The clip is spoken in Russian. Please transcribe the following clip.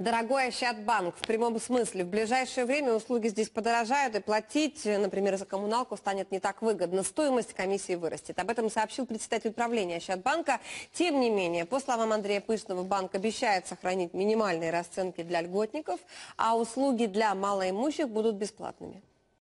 Дорогой Ощадбанк, в прямом смысле, в ближайшее время услуги здесь подорожают, и платить, например, за коммуналку станет не так выгодно. Стоимость комиссии вырастет. Об этом сообщил председатель управления Ощадбанка. Тем не менее, по словам Андрея Пышного, банк обещает сохранить минимальные расценки для льготников, а услуги для малоимущих будут бесплатными.